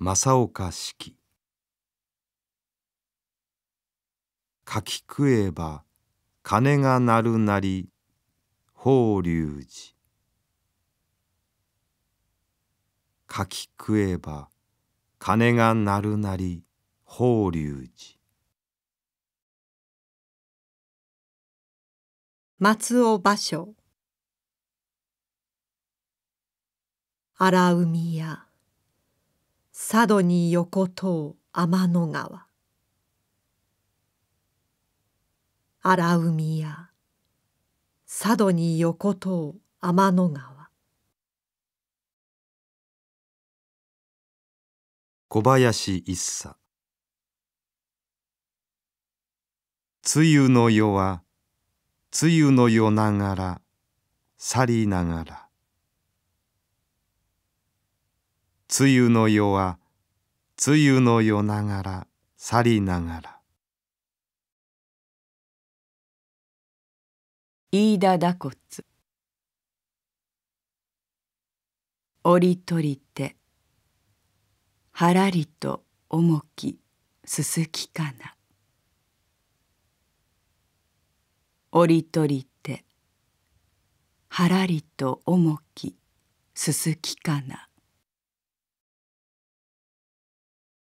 正岡子規かき食えば鐘が鳴るなり法隆寺かき食えば鐘が鳴るなり法隆寺松尾芭蕉荒海や佐渡に横と天の川荒海や佐渡に横と天の川小林一茶梅雨の夜は梅雨の夜ながら去りながら梅雨の夜は梅雨の夜ながら去りながら飯田打骨折り取り手はらりと重きすすきかな折り取り手はらりと重きすすきかな